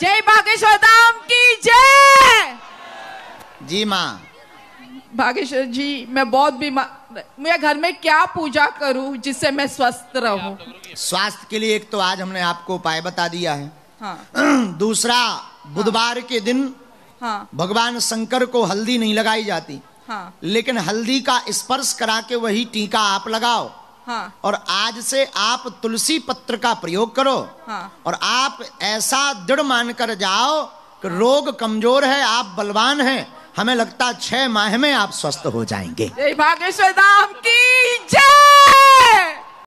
जय बागेश्वर धाम की जय जी माँ बागेश्वर जी मैं बहुत बीमार मैं घर में क्या पूजा करूं जिससे मैं स्वस्थ रहूं स्वास्थ्य के लिए एक तो आज हमने आपको उपाय बता दिया है हाँ। दूसरा हाँ। बुधवार हाँ। के दिन हाँ। भगवान शंकर को हल्दी नहीं लगाई जाती हाँ। लेकिन हल्दी का स्पर्श करा के वही टीका आप लगाओ हाँ। और आज से आप तुलसी पत्र का प्रयोग करो हाँ। और आप ऐसा दृढ़ मानकर जाओ कि रोग कमजोर है आप बलवान हैं हमें लगता छह माह में आप स्वस्थ हो जाएंगे भागेश्वर धाम की